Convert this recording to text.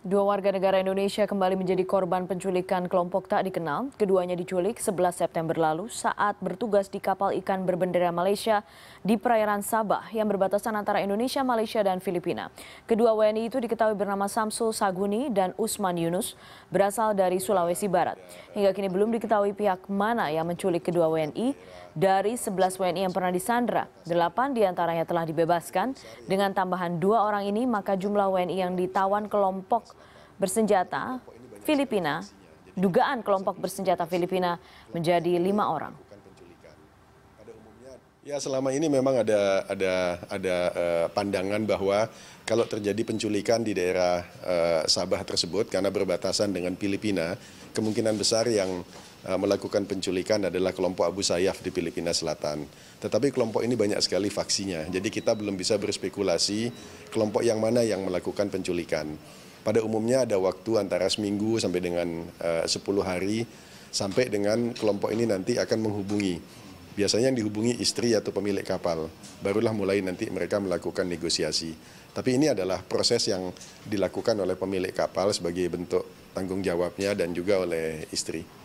Dua warga negara Indonesia kembali menjadi korban penculikan kelompok tak dikenal. Keduanya diculik 11 September lalu saat bertugas di kapal ikan berbendera Malaysia di perairan Sabah yang berbatasan antara Indonesia, Malaysia, dan Filipina. Kedua WNI itu diketahui bernama Samsul Saguni dan Usman Yunus, berasal dari Sulawesi Barat. Hingga kini belum diketahui pihak mana yang menculik kedua WNI. Dari 11 WNI yang pernah disandra, 8 diantaranya telah dibebaskan. Dengan tambahan dua orang ini, maka jumlah WNI yang ditawan kelompok bersenjata Filipina, dugaan kelompok bersenjata Filipina menjadi lima orang. Ya selama ini memang ada ada ada uh, pandangan bahwa kalau terjadi penculikan di daerah uh, Sabah tersebut karena berbatasan dengan Filipina, kemungkinan besar yang uh, melakukan penculikan adalah kelompok Abu Sayyaf di Filipina Selatan. Tetapi kelompok ini banyak sekali faksinya. Jadi kita belum bisa berspekulasi kelompok yang mana yang melakukan penculikan. Pada umumnya ada waktu antara seminggu sampai dengan eh, uh, 10 hari sampai dengan kelompok ini nanti akan menghubungi. Biasanya yang dihubungi istri atau pemilik kapal. Barulah mulai nanti mereka melakukan negosiasi. Tapi ini adalah proses yang dilakukan oleh pemilik kapal sebagai bentuk tanggung jawabnya dan juga oleh istri.